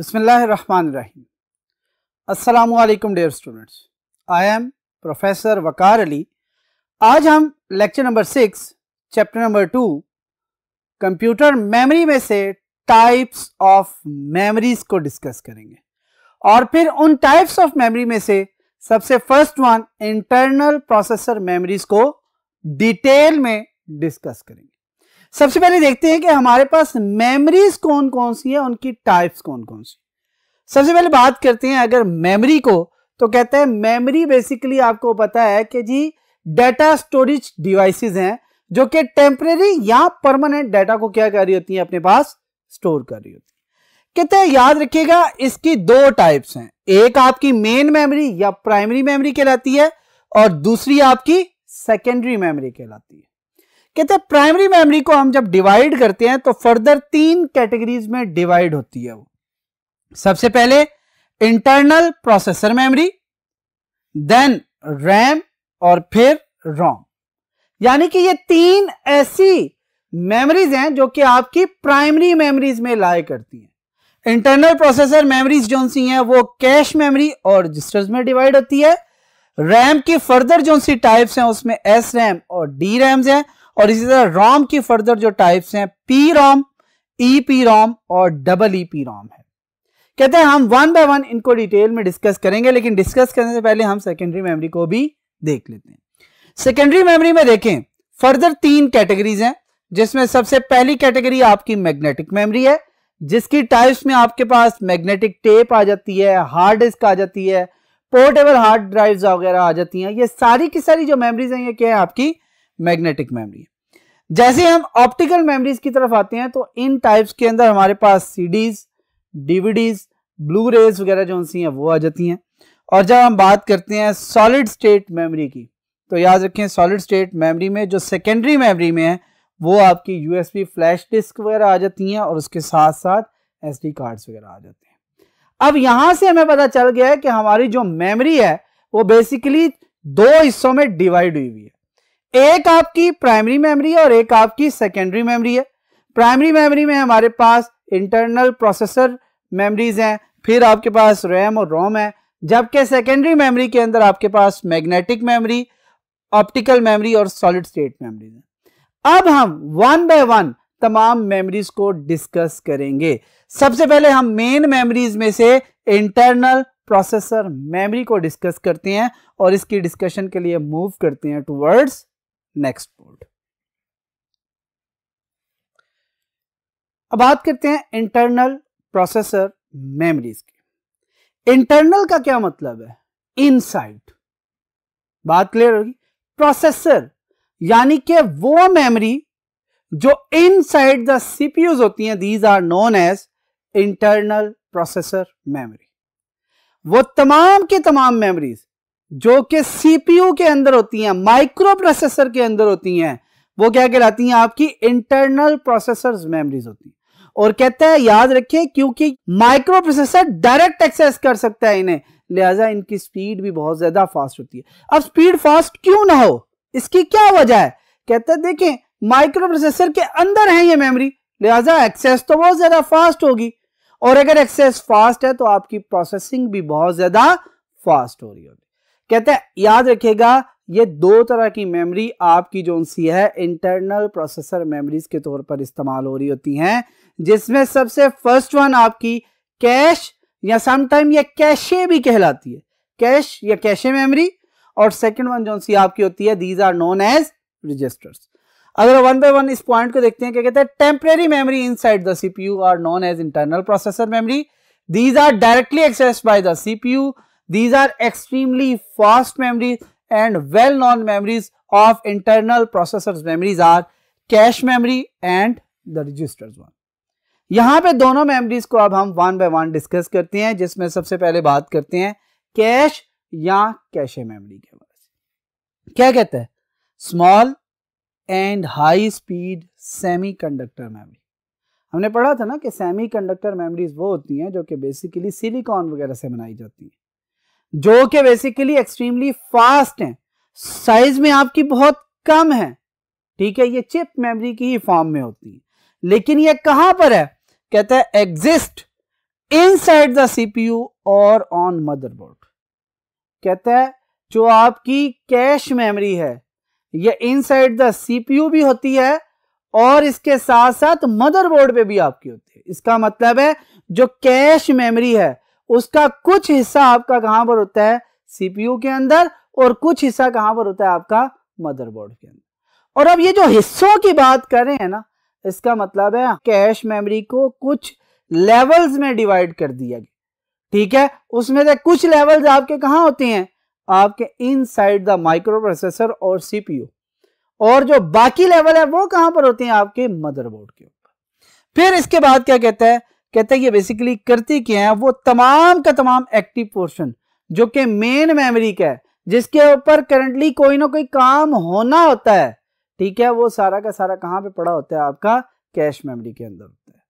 Bismillahirrahmanirrahim. Assalamu dear students I am professor Waqar Ali आज हम lecture number six chapter number two computer memory में से types of memories को discuss करेंगे और फिर उन टाइप्स ऑफ मेमोरी में से सबसे first one internal processor memories को डिटेल में डिस्कस करेंगे सबसे पहले देखते हैं कि हमारे पास मेमोरीज कौन कौन सी है उनकी टाइप्स कौन कौन सी सबसे पहले बात करते हैं अगर मेमोरी को तो कहते हैं मेमोरी बेसिकली आपको पता है कि जी डेटा स्टोरेज डिवाइसेस हैं जो कि टेम्परेरी या परमानेंट डेटा को क्या कर रही होती है अपने पास स्टोर कर रही होती है कहते हैं याद रखिएगा इसकी दो टाइप्स हैं एक आपकी मेन मेमोरी या प्राइमरी मेमोरी कहलाती है और दूसरी आपकी सेकेंडरी मेमोरी कहलाती है कहते हैं प्राइमरी मेमोरी को हम जब डिवाइड करते हैं तो फर्दर तीन कैटेगरीज में डिवाइड होती है वो सबसे पहले internal processor memory then RAM और फिर रोम यानी कि ये तीन ऐसी मेमोरीज हैं जो कि आपकी प्राइमरी मेमोरीज में लाए करती हैं इंटरनल प्रोसेसर मेमोरीज जो सी हैं वो कैश मेमोरी और रजिस्टर्स में डिवाइड होती है रैम की फर्दर जो सी टाइप्स हैं उसमें एस रैम और डी रैम्स हैं और इसी तरह रोम की फर्दर जो टाइप्स हैं P ROM E P ROM और डबल ई पी रोम है कहते हैं हम वन बाय वन इनको डिटेल में डिस्कस करेंगे लेकिन डिस्कस करने से पहले हम सेकेंडरी मेमोरी को भी देख लेते हैं सेकेंडरी मेमोरी में देखें फर्दर तीन कैटेगरीज हैं जिसमें सबसे पहली कैटेगरी आपकी मैग्नेटिक मेमोरी है जिसकी टाइप्स में आपके पास मैग्नेटिक टेप आ जाती है हार्ड डिस्क आ जाती है पोर्टेबल हार्ड ड्राइव्स वगैरह आ जाती हैं ये सारी की सारी जो मेमोरीज हैं ये क्या है आपकी मैग्नेटिक मेमोरी जैसे हम ऑप्टिकल मेमोरीज की तरफ आते हैं तो इन टाइप्स के अंदर हमारे पास सीडीज डीवीडीज ब्लू रेज वगैरह जो सी हैं वो आ जाती हैं और जब हम बात करते हैं सॉलिड स्टेट मेमोरी की तो याद रखें सॉलिड स्टेट मेमोरी में जो सेकेंडरी मेमोरी में है वो आपकी यूएसबी फ्लैश डिस्क वगैरह आ जाती हैं और उसके साथ साथ एस डी कार्ड्स वगैरह आ जाते हैं अब यहाँ से हमें पता चल गया है कि हमारी जो मेमोरी है वो बेसिकली दो हिस्सों में डिवाइड हुई हुई है एक आपकी प्राइमरी मेमोरी है और एक आपकी सेकेंडरी मेमोरी है प्राइमरी मेमोरी में हमारे पास इंटरनल प्रोसेसर मेमोरीज हैं फिर आपके पास रैम और रोम है जबकि सेकेंडरी मेमोरी के अंदर आपके पास मैग्नेटिक मेमोरी ऑप्टिकल मेमोरी और सॉलिड स्टेट मेमोरीज हैं अब हम वन बाय वन तमाम मेमोरीज को डिस्कस करेंगे सबसे पहले हम मेन मेमोरीज में से इंटरनल प्रोसेसर मेमोरी को डिस्कस करते हैं और इसकी डिस्कशन के लिए मूव करते हैं टूवर्ड्स नेक्स्ट बोर्ड अब बात करते हैं इंटरनल प्रोसेसर मेमोरीज की इंटरनल का क्या मतलब है इनसाइड बात क्लियर होगी प्रोसेसर यानी कि वो मेमोरी जो इनसाइड द सीपीयूज होती हैं these are known as internal processor memory वो तमाम के तमाम मेमोरीज जो कि सीपीयू के अंदर होती हैं माइक्रो प्रोसेसर के अंदर होती हैं वो क्या कहलाती हैं आपकी इंटरनल प्रोसेसर मेमरीज होती हैं और कहते हैं याद रखिए क्योंकि माइक्रो प्रोसेसर डायरेक्ट एक्सेस कर सकता है इन्हें लिहाजा इनकी स्पीड भी बहुत ज्यादा फास्ट होती है अब स्पीड फास्ट क्यों ना हो इसकी क्या वजह है कहते है देखें माइक्रो प्रोसेसर के अंदर है ये मेमोरी लिहाजा एक्सेस तो बहुत ज्यादा फास्ट होगी और अगर एक्सेस फास्ट है तो आपकी प्रोसेसिंग भी बहुत ज्यादा फास्ट हो रही होगी कहते हैं याद रखिएगा ये दो तरह की मेमोरी आपकी जो सी है इंटरनल प्रोसेसर मेमोरीज के तौर पर इस्तेमाल हो रही होती हैं जिसमें सबसे फर्स्ट वन आपकी कैश या समटाइम या कैशे भी कहलाती है कैश या कैशे मेमोरी और सेकंड वन जो सी आपकी होती है these are known as registers अगर वन बाय वन इस पॉइंट को देखते हैं क्या कहते हैं temporary inside the CPU are known as internal processor memory these are directly access by the U These are extremely fast memories and well-known memories of internal processors memories are cache memory and the registers one. यहाँ पे दोनों memories को अब हम one by one discuss करते हैं जिसमें सबसे पहले बात करते हैं कैश या कैशे मेमोरी के बारे क्या कहते हैं small and high speed semiconductor memory हमने पढ़ा था ना कि सेमीकंडक्टर मेमोरीज वो होती हैं जो कि बेसिकली सिलिकॉन वगैरह से बनाई जाती हैं जो कि बेसिकली एक्सट्रीमली फास्ट हैं साइज में आपकी बहुत कम है ठीक है ये चिप मेमोरी की ही फॉर्म में होती है लेकिन ये कहां पर है कहता है एग्जिस्ट इनसाइड द सीपीयू और ऑन मदरबोर्ड कहता है जो आपकी कैश मेमोरी है ये इनसाइड द सीपीयू भी होती है और इसके साथ साथ मदरबोर्ड पे भी आपकी होती है इसका मतलब है जो कैश मेमोरी है उसका कुछ हिस्सा आपका कहां पर होता है सीपीयू के अंदर और कुछ हिस्सा कहां पर होता है आपका मदरबोर्ड के अंदर और अब ये जो हिस्सों की बात कर रहे हैं ना इसका मतलब है कैश मेमोरी को कुछ लेवल्स में डिवाइड कर दिया गया ठीक है उसमें से कुछ लेवल्स आपके कहां होते हैं आपके इनसाइड द माइक्रो प्रोसेसर और सीपीयू और जो बाकी लेवल है वो कहां पर होते हैं आपके मदरबोर्ड के ऊपर फिर इसके बाद क्या कहता है कहते हैं ये बेसिकली करती क्या है वो तमाम का तमाम एक्टिव पोर्शन जो कि मेन मेमोरी का है जिसके ऊपर करंटली कोई ना कोई काम होना होता है ठीक है वो सारा का सारा कहां पे पड़ा होता है आपका कैश मेमोरी के अंदर होता है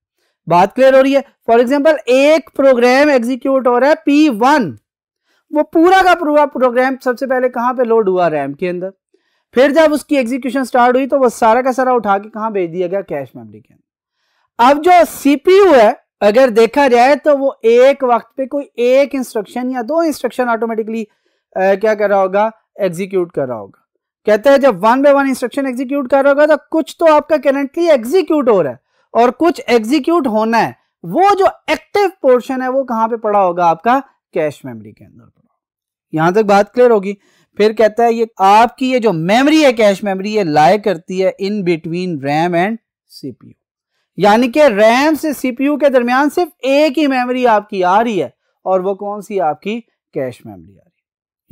बात क्लियर हो रही है फॉर एग्जाम्पल एक प्रोग्राम एग्जीक्यूट हो रहा है पी वन वो पूरा का पूरा प्रोग्राम सबसे पहले कहां पे लोड हुआ रैम के अंदर फिर जब उसकी एग्जीक्यूशन स्टार्ट हुई तो वो सारा का सारा उठा के कहां भेज दिया गया कैश मेमोरी के अंदर अब जो सीपीयू है अगर देखा जाए तो वो एक वक्त पे कोई एक इंस्ट्रक्शन या दो इंस्ट्रक्शन ऑटोमेटिकली क्या कर रहा होगा एग्जीक्यूट कर रहा होगा कहते हैं जब one by one instruction execute कर रहा होगा तो कुछ तो आपका करंटली एग्जीक्यूट हो रहा है और कुछ एग्जीक्यूट होना है वो जो एक्टिव पोर्शन है वो कहां पे पड़ा होगा आपका कैश मेमोरी के अंदर पड़ा यहां तक बात क्लियर होगी फिर कहता है ये आपकी ये जो मेमोरी है कैश मेमोरी ये लाए करती है in between RAM and CPU यानी कि रैम से सीपीयू के दरमियान सिर्फ एक ही मेमोरी आपकी आ रही है और वो कौन सी आपकी कैश मेमोरी आ रही है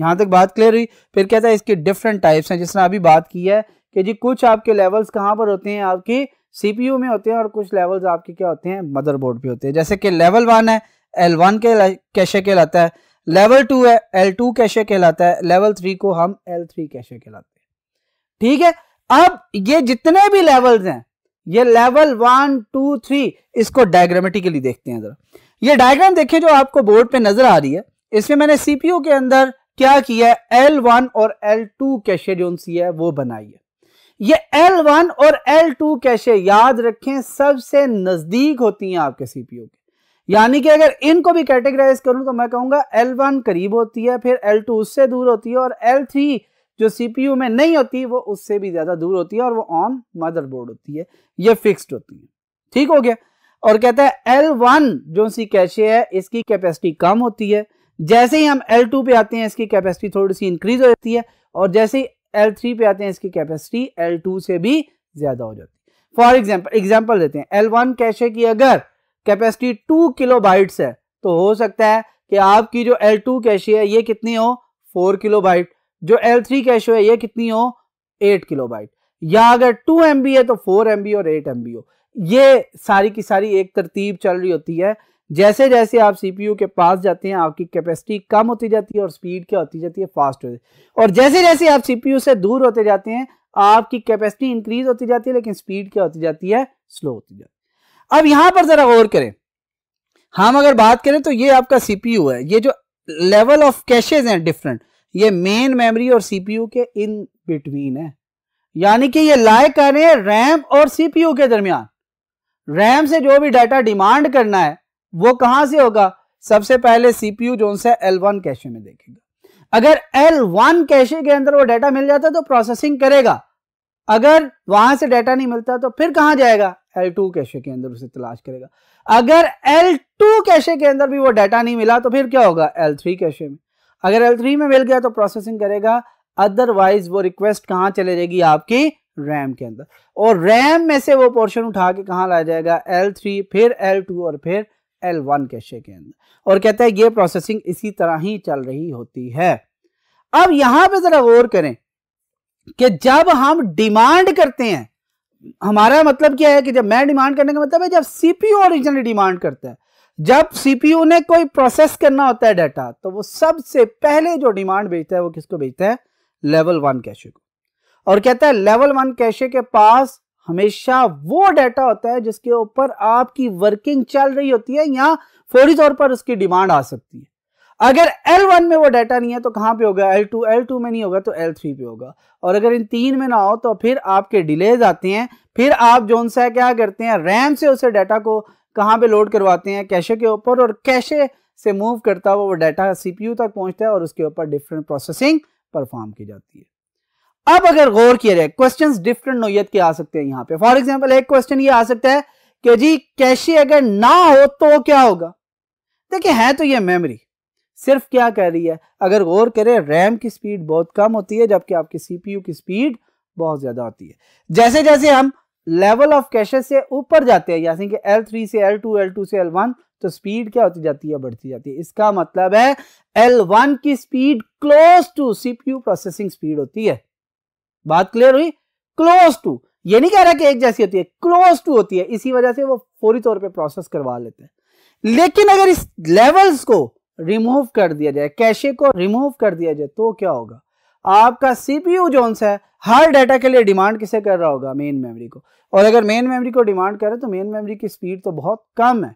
यहां तक बात क्लियर हुई फिर कहता है इसके डिफरेंट टाइप्स हैं जिसने अभी बात की है कि जी कुछ आपके लेवल्स कहाँ पर होते हैं आपकी सीपीयू में होते हैं और कुछ लेवल्स आपके क्या होते हैं मदरबोर्ड पे होते हैं जैसे कि लेवल वन है एल वन के कैशे कहलाता है लेवल टू है एल टू कैशे कहलाता है लेवल थ्री को हम एल थ्री कैशे कहलाते हैं ठीक है अब ये जितने भी लेवल्स हैं ये लेवल वन टू थ्री इसको डायग्रामेटिकली देखते हैं जरा ये डायग्राम देखें जो आपको बोर्ड पे नजर आ रही है इसमें मैंने सीपीयू के अंदर क्या किया है एल वन और एल टू कैशे जो सी है वो बनाई है ये एल वन और एल टू कैशे याद रखें सबसे नजदीक होती हैं आपके सीपीयू के यानी कि अगर इनको भी कैटेगराइज करूं तो मैं कहूंगा एल वन करीब होती है फिर एल टू उससे दूर होती है और एल थ्री जो सीपीयू में नहीं होती वो उससे भी ज़्यादा दूर होती है और वो ऑन मदरबोर्ड होती है ये फिक्स्ड होती है ठीक हो गया और कहता है L1 वन जो सी कैशे है इसकी कैपेसिटी कम होती है जैसे ही हम L2 पे आते हैं इसकी कैपेसिटी थोड़ी सी इंक्रीज हो जाती है और जैसे ही एल पे आते हैं इसकी कैपेसिटी एल से भी ज़्यादा हो जाती है फॉर एग्जाम्पल एग्जाम्पल देते हैं एल वन कैशे की अगर कैपेसिटी टू किलो है तो हो सकता है कि आपकी जो L2 टू कैशे है ये कितनी हो फोर किलो जो एल थ्री कैश है ये कितनी हो एट किलो बाइट या अगर टू एम है तो फोर एम और एट एम हो ये सारी की सारी एक तरतीब चल रही होती है जैसे जैसे आप सीपीयू के पास जाते हैं आपकी कैपेसिटी कम होती जाती है और स्पीड क्या होती जाती है फास्ट होती है और जैसे जैसे आप सीपीयू से दूर होते जाते हैं आपकी कैपेसिटी इंक्रीज होती जाती है लेकिन स्पीड क्या होती जाती है स्लो होती जाती है अब यहां पर जरा गौर करें हम अगर बात करें तो ये आपका सीपीयू है ये जो लेवल ऑफ कैशेज हैं डिफरेंट ये मेन मेमोरी और सीपीयू के इन बिटवीन है यानी कि ये लाए कर रहे हैं रैम और सीपीयू के दरमियान रैम से जो भी डाटा डिमांड करना है वो कहां से होगा सबसे पहले सीपीयू जो है एल वन कैशे में देखेगा अगर एल वन कैशे के अंदर वो डाटा मिल जाता तो प्रोसेसिंग करेगा अगर वहां से डाटा नहीं मिलता तो फिर कहां जाएगा एल टू कैशे के अंदर उसे तलाश करेगा अगर एल टू कैशे के अंदर भी वो डाटा नहीं मिला तो फिर क्या होगा एल थ्री कैशे में अगर एल थ्री में मिल गया तो प्रोसेसिंग करेगा अदरवाइज वो रिक्वेस्ट कहाँ चले जाएगी आपकी रैम के अंदर और रैम में से वो पोर्शन उठा के कहाँ लाया जाएगा एल थ्री फिर एल टू और फिर एल वन कैशे के अंदर और कहता है ये प्रोसेसिंग इसी तरह ही चल रही होती है अब यहां पे जरा गौर करें कि जब हम डिमांड करते हैं हमारा मतलब क्या है कि जब मैं डिमांड करने का मतलब है जब सीपीयू ओरिजिनली डिमांड करता है जब सीपीयू ने कोई प्रोसेस करना होता है डाटा तो वो सबसे पहले जो डिमांड भेजता है वो किसको भेजता है लेवल वन कैशे को और कहता है लेवल वन कैशे के पास हमेशा वो डाटा होता है जिसके ऊपर आपकी वर्किंग चल रही होती है या फौरी तौर पर उसकी डिमांड आ सकती है अगर L1 में वो डाटा नहीं है तो कहां पे होगा L2 L2 में नहीं होगा तो L3 पे होगा और अगर इन तीन में ना हो तो फिर आपके डिलेज आते हैं फिर आप जो सा क्या करते हैं रैम से उसे डाटा को कहाँ पे लोड करवाते हैं कैशे के ऊपर और कैशे से मूव करता हुआ वो डाटा सीपीयू तक पहुंचता है और उसके ऊपर डिफरेंट प्रोसेसिंग परफॉर्म की जाती है अब अगर गौर किया जाए क्वेश्चन डिफरेंट नोयत के आ सकते हैं यहाँ पे फॉर एग्जाम्पल एक क्वेश्चन ये आ सकता है कि जी कैशे अगर ना हो तो क्या होगा देखिए है तो ये मेमोरी सिर्फ क्या कह रही है अगर गौर करें रैम की स्पीड बहुत कम होती है जबकि आपके सीपीयू की स्पीड बहुत ज़्यादा होती है जैसे जैसे हम लेवल ऑफ कैशेस से ऊपर जाते हैं यानी कि L3 से L2 L2 से L1 तो स्पीड क्या होती जाती है बढ़ती जाती है इसका मतलब है L1 की speed close to CPU processing speed होती है बात क्लियर हुई क्लोज टू ये नहीं कह रहा कि एक जैसी होती है क्लोज टू होती है इसी वजह से वो फौरी तौर पे प्रोसेस करवा लेते हैं लेकिन अगर इस लेवल्स को रिमूव कर दिया जाए कैशे को रिमूव कर दिया जाए तो क्या होगा आपका सीपीयू जो है हर डेटा के लिए डिमांड किसे कर रहा होगा मेन मेमोरी को और अगर मेन मेमोरी को डिमांड करे तो मेन मेमोरी की स्पीड तो बहुत कम है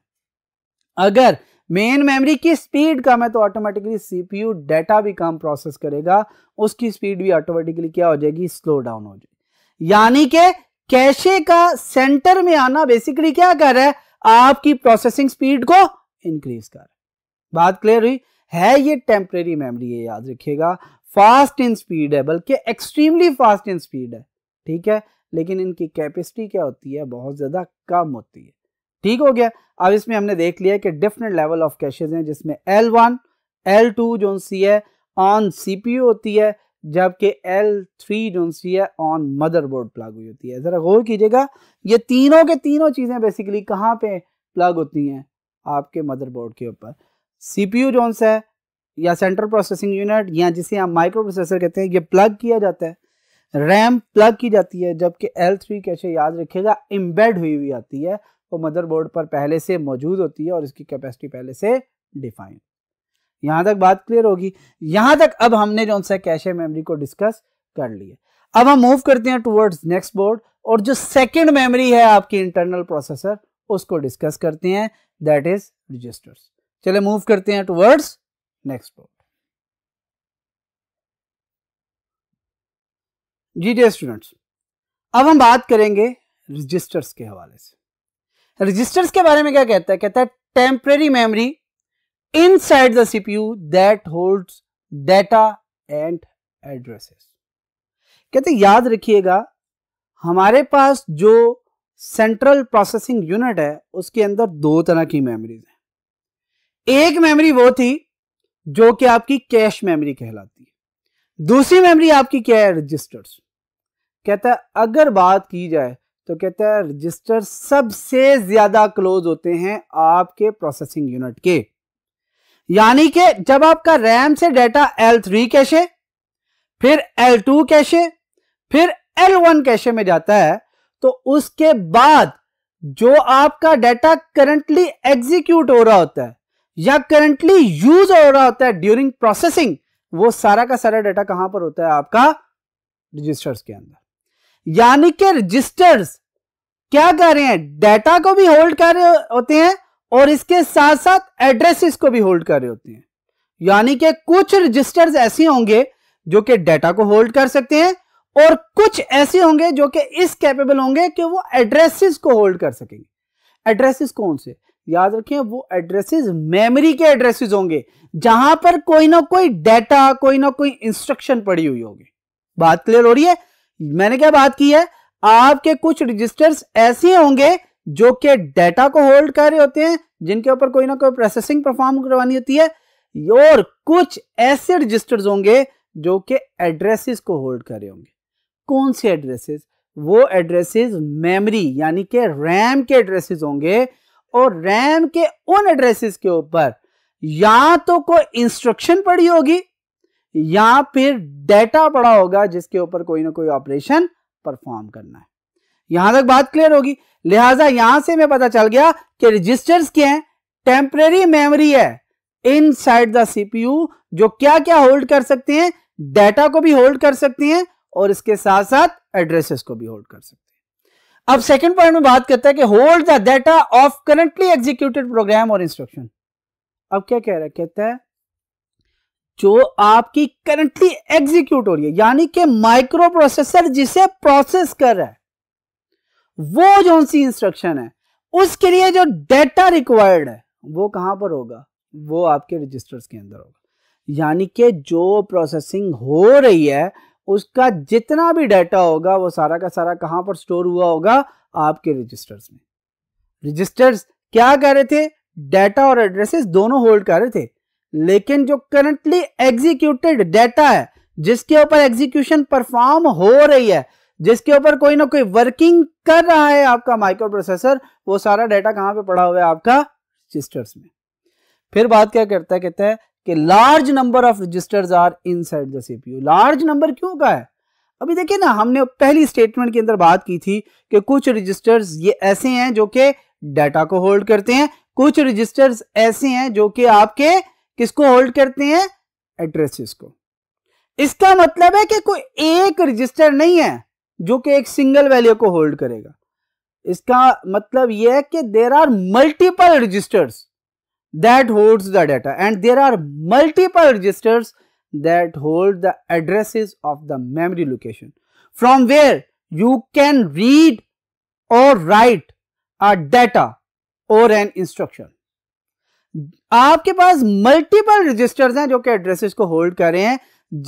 अगर मेन मेमोरी की स्पीड कम है तो ऑटोमेटिकली सीपीयू डेटा भी कम प्रोसेस करेगा उसकी स्पीड भी ऑटोमेटिकली क्या हो जाएगी स्लो डाउन हो जाएगी यानी कि कैशे का सेंटर में आना बेसिकली क्या कर रहा है आपकी प्रोसेसिंग स्पीड को इंक्रीज कर रहा है बात क्लियर हुई है ये टेम्परेरी मेमोरी है याद रखिएगा फास्ट इन स्पीड है बल्कि एक्सट्रीमली फास्ट इन स्पीड है ठीक है लेकिन इनकी कैपेसिटी क्या होती है बहुत ज़्यादा कम होती है ठीक हो गया अब इसमें हमने देख लिया कि डिफरेंट लेवल ऑफ कैशेज हैं जिसमें L1, L2 टू जो सी है ऑन सी होती है जबकि L3 थ्री जो सी है ऑन मदरबोर्ड प्लग हुई होती है ज़रा गौर कीजिएगा ये तीनों के तीनों चीज़ें बेसिकली कहाँ पे प्लग होती हैं आपके मदरबोर्ड के ऊपर सीपीयू पी है या सेंट्रल प्रोसेसिंग यूनिट या जिसे हम माइक्रो प्रोसेसर कहते हैं ये प्लग किया जाता है रैम प्लग की जाती है जबकि एल थ्री कैसे याद रखेगा इम्बेड हुई हुई आती है वो मदरबोर्ड पर पहले से मौजूद होती है और इसकी कैपेसिटी पहले से डिफाइन यहाँ तक बात क्लियर होगी यहाँ तक अब हमने जो उनसे कैशे मेमोरी को डिस्कस कर लिया अब हम मूव करते हैं टुवर्ड्स नेक्स्ट बोर्ड और जो सेकेंड मेमोरी है आपकी इंटरनल प्रोसेसर उसको डिस्कस करते हैं दैट इज रजिस्टर्स चले मूव करते हैं टुवर्ड्स next plot. जी डियर स्टूडेंट्स अब हम बात करेंगे रजिस्टर्स के हवाले से रजिस्टर्स के बारे में क्या कहता है कहता है temporary memory inside the CPU that holds data and addresses. कहते याद रखिएगा हमारे पास जो सेंट्रल प्रोसेसिंग यूनिट है उसके अंदर दो तरह की मेमोरीज हैं एक मेमोरी वो थी जो कि आपकी कैश मेमोरी कहलाती है दूसरी मेमोरी आपकी क्या है रजिस्टर्स कहता है अगर बात की जाए तो कहता है रजिस्टर सबसे ज्यादा क्लोज होते हैं आपके प्रोसेसिंग यूनिट के यानी कि जब आपका रैम से डाटा L3 कैशे फिर L2 कैशे फिर L1 कैशे में जाता है तो उसके बाद जो आपका डाटा करंटली एग्जीक्यूट हो रहा होता है या करंटली यूज हो रहा होता है ड्यूरिंग प्रोसेसिंग वो सारा का सारा डाटा कहां पर होता है आपका रजिस्टर्स के अंदर यानी कि रजिस्टर्स क्या कर रहे हैं डाटा को भी होल्ड कर रहे होते हैं और इसके साथ साथ एड्रेसेस को भी होल्ड कर रहे होते हैं यानी कि कुछ रजिस्टर्स ऐसे होंगे जो कि डाटा को होल्ड कर सकते हैं और कुछ ऐसे होंगे जो कि इस कैपेबल होंगे कि वो एड्रेसेस को होल्ड कर सकेंगे एड्रेसेस कौन से याद रखें वो एड्रेसेस मेमोरी के एड्रेसेस होंगे जहां पर कोई ना कोई डेटा कोई ना कोई इंस्ट्रक्शन पड़ी हुई होगी बात क्लियर हो रही है मैंने क्या बात की है आपके कुछ रजिस्टर्स ऐसे होंगे जो कि डेटा को होल्ड कर रहे होते हैं जिनके ऊपर कोई ना कोई प्रोसेसिंग परफॉर्म करवानी होती है और कुछ ऐसे रजिस्टर्स होंगे जो कि एड्रेसेस को होल्ड कर रहे होंगे कौन से एड्रेसेस वो एड्रेसेस मेमोरी यानी कि रैम के एड्रेसेस होंगे और रैम के उन एड्रेसेस के ऊपर या तो कोई इंस्ट्रक्शन पड़ी होगी या फिर डेटा पड़ा होगा जिसके ऊपर कोई ना कोई ऑपरेशन परफॉर्म करना है यहां तक बात क्लियर होगी लिहाजा यहां से मैं पता चल गया कि रजिस्टर्स के हैं टेम्परेरी मेमोरी है इन साइड द सीपीयू जो क्या क्या होल्ड कर सकते हैं डेटा को भी होल्ड कर सकते हैं और इसके साथ साथ एड्रेसेस को भी होल्ड कर सकते हैं अब सेकंड पॉइंट में बात करता है कि hold the data of currently executed program और इंस्ट्रक्शन अब क्या कह रहा है कहता है जो आपकी करंटली एग्जीक्यूट हो रही है यानी कि माइक्रो प्रोसेसर जिसे प्रोसेस कर रहा है वो जो सी इंस्ट्रक्शन है उसके लिए जो डेटा रिक्वायर्ड है वो कहां पर होगा वो आपके रजिस्टर्स के अंदर होगा यानी कि जो प्रोसेसिंग हो रही है उसका जितना भी डाटा होगा वो सारा का सारा कहां पर स्टोर हुआ होगा आपके रजिस्टर्स में रजिस्टर्स क्या कह रहे थे डाटा और एड्रेसेस दोनों होल्ड कर रहे थे लेकिन जो करंटली एग्जीक्यूटेड डाटा है जिसके ऊपर एग्जीक्यूशन परफॉर्म हो रही है जिसके ऊपर कोई ना कोई वर्किंग कर रहा है आपका माइक्रो प्रोसेसर वो सारा डाटा कहां पे पड़ा हुआ है आपका रजिस्टर्स में फिर बात क्या करता है कहता है कि large number of registers are inside the CPU large number क्यों का है अभी देखिए ना हमने पहली स्टेटमेंट के अंदर बात की थी कि कुछ रजिस्टर्स ये ऐसे हैं जो कि डाटा को होल्ड करते हैं कुछ रजिस्टर्स ऐसे हैं जो कि आपके किसको होल्ड करते हैं एड्रेसेस को इसका मतलब है कि कोई एक रजिस्टर नहीं है जो कि एक सिंगल वैल्यू को होल्ड करेगा इसका मतलब यह है कि there are multiple registers that holds the data and there are multiple registers that hold the addresses of the memory location from where you can read or write a data or an instruction. aapke paas multiple registers hain jo ki addresses ko hold kar rahe hain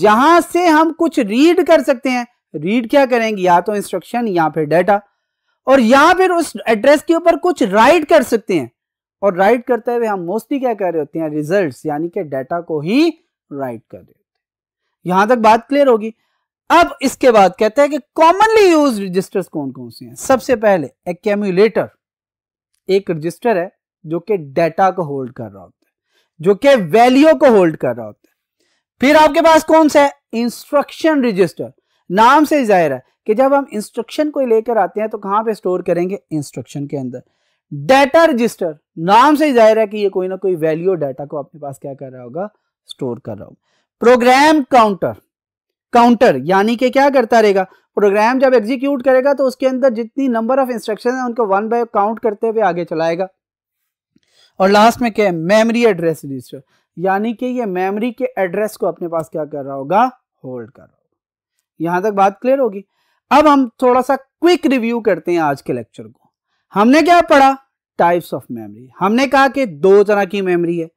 jahan se hum kuch read kar sakte hain read kya karenge ya to instruction ya phir data और या फिर उस address के ऊपर कुछ right कर सकते हैं और राइट करते हुए हम मोस्टली क्या कर रहे होते हैं रिजल्ट यानी कि डाटा को ही राइट कर रहे होते हैं यहां तक बात क्लियर होगी अब इसके बाद कहते हैं कि कॉमनली यूज रजिस्टर्स कौन कौन से हैं सबसे पहले एक्यूमुलेटर एक रजिस्टर है जो कि डाटा को होल्ड कर रहा होता है जो कि वैल्यू को होल्ड कर रहा होता है फिर आपके पास कौन सा है इंस्ट्रक्शन रजिस्टर नाम से जाहिर है कि जब हम इंस्ट्रक्शन को लेकर आते हैं तो कहां पे स्टोर करेंगे इंस्ट्रक्शन के अंदर डेटा रजिस्टर नाम से ही जाहिर है कि ये कोई ना कोई वैल्यू और डेटा तो को अपने पास क्या कर रहा होगा स्टोर कर रहा होगा प्रोग्राम काउंटर काउंटर यानी कि क्या करता रहेगा प्रोग्राम जब एग्जीक्यूट करेगा तो उसके अंदर जितनी नंबर ऑफ इंस्ट्रक्शन है उनको वन बाय काउंट करते हुए आगे चलाएगा और लास्ट में क्या है मेमोरी एड्रेस रजिस्टर यानी कि ये मेमोरी के एड्रेस को अपने पास क्या कर रहा होगा होल्ड कर रहा होगा यहां तक बात क्लियर होगी अब हम थोड़ा सा क्विक रिव्यू करते हैं आज के लेक्चर को हमने क्या पढ़ा टाइप्स ऑफ मेमोरी हमने कहा कि दो तरह की मेमोरी है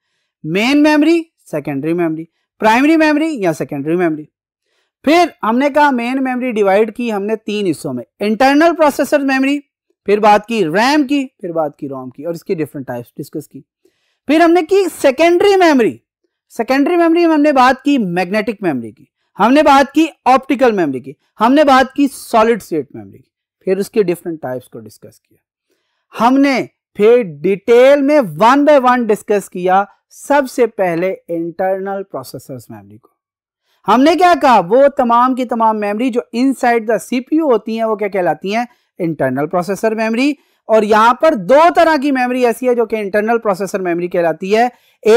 main memory secondary memory primary memory या सेकेंडरी मेमोरी फिर हमने कहा मेन मेमोरी डिवाइड की हमने तीन हिस्सों में इंटरनल प्रोसेसर मेमोरी फिर बात की रैम की फिर बात की रोम की और इसकी डिफरेंट टाइप्स डिस्कस की फिर हमने की सेकेंडरी मेमोरी सेकेंडरी मेमोरी में हमने बात की मैग्नेटिक मेमोरी की हमने बात की ऑप्टिकल मेमोरी की हमने बात की सॉलिड स्टेट मेमोरी की फिर उसके डिफरेंट टाइप्स को डिस्कस किया हमने फिर डिटेल में वन बाय वन डिस्कस किया सबसे पहले इंटरनल प्रोसेसर्स मेमोरी को हमने क्या कहा वो तमाम की तमाम मेमोरी जो इनसाइड द सीपीयू होती हैं वो क्या कहलाती हैं इंटरनल प्रोसेसर मेमोरी और यहां पर दो तरह की मेमोरी ऐसी है जो कि इंटरनल प्रोसेसर मेमोरी कहलाती है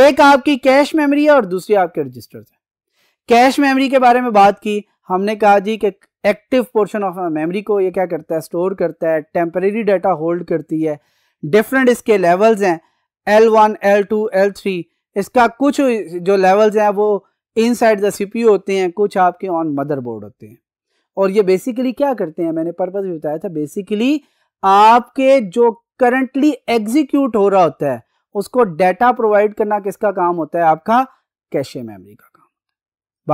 एक आपकी कैश मेमोरी है और दूसरी आपके रजिस्टर्स है कैश मेमोरी के बारे में बात की हमने कहा जी कि एक्टिव पोर्शन ऑफ मेमोरी को ये क्या करता है स्टोर करता है टेम्परेरी डाटा होल्ड करती है डिफरेंट इसके लेवल्स हैं L one L two L three इसका कुछ जो लेवल्स हैं वो इनसाइड द सीपीयू होते हैं कुछ आपके ऑन मदरबोर्ड होते हैं और ये बेसिकली क्या करते हैं मैंने पर्पज भी बताया था बेसिकली आपके जो करंटली एग्जीक्यूट हो रहा होता है उसको डाटा प्रोवाइड करना किसका काम होता है आपका कैशे मेमोरी का काम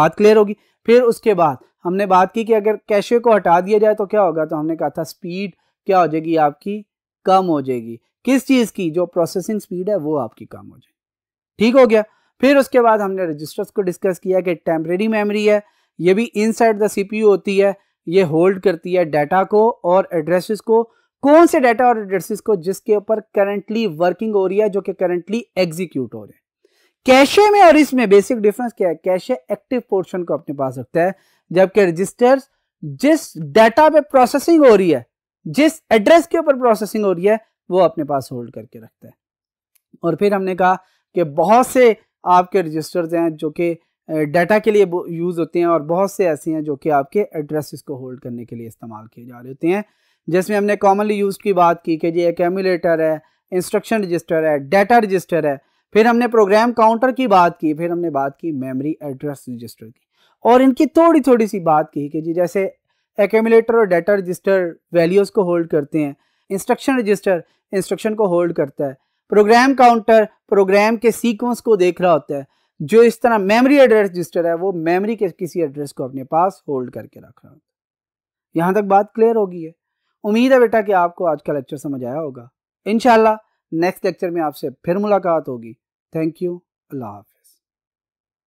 बात क्लियर होगी फिर उसके बाद हमने बात की कि अगर कैशे को हटा दिया जाए तो क्या होगा तो हमने कहा था स्पीड क्या हो जाएगी आपकी कम हो जाएगी किस चीज़ की जो प्रोसेसिंग स्पीड है वो आपकी कम हो जाएगी ठीक हो गया फिर उसके बाद हमने रजिस्टर्स को डिस्कस किया कि टेम्प्रेरी मेमोरी है ये भी इनसाइड द सीपीयू होती है ये होल्ड करती है डाटा को और एड्रेसेस को कौन से डाटा और एड्रेसेस को जिसके ऊपर करंटली वर्किंग हो रही है जो कि करंटली एग्जीक्यूट हो रहे हैं कैशे में और इसमें बेसिक डिफरेंस क्या है कैशे एक्टिव पोर्शन को अपने पास रखता है जबकि रजिस्टर्स जिस डाटा पे प्रोसेसिंग हो रही है जिस एड्रेस के ऊपर प्रोसेसिंग हो रही है वो अपने पास होल्ड करके रखता है और फिर हमने कहा कि बहुत से आपके रजिस्टर्स हैं जो कि डाटा के लिए यूज़ होते हैं और बहुत से ऐसे हैं जो कि आपके एड्रेस को होल्ड करने के लिए इस्तेमाल किए जा रहे होते हैं जिसमें हमने कॉमनली यूज की बात की कि जी एक एम्यूलेटर है इंस्ट्रक्शन रजिस्टर है डाटा रजिस्टर है फिर हमने प्रोग्राम काउंटर की बात की फिर हमने बात की मेमोरी एड्रेस रजिस्टर की और इनकी थोड़ी थोड़ी सी बात कही कि जी जैसे एक्यूमुलेटर और डेटा रजिस्टर वैल्यूज़ को होल्ड करते हैं इंस्ट्रक्शन रजिस्टर इंस्ट्रक्शन को होल्ड करता है प्रोग्राम काउंटर प्रोग्राम के सीक्वेंस को देख रहा होता है जो इस तरह मेमोरी एड्रेस रजिस्टर है वो मेमोरी के किसी एड्रेस को अपने पास होल्ड करके रख रहा होता है यहाँ तक बात क्लियर होगी है उम्मीद है बेटा कि आपको आज का लेक्चर समझ आया होगा इन नेक्स्ट लेक्चर में आपसे फिर मुलाकात होगी थैंक यू अल्लाह हाफ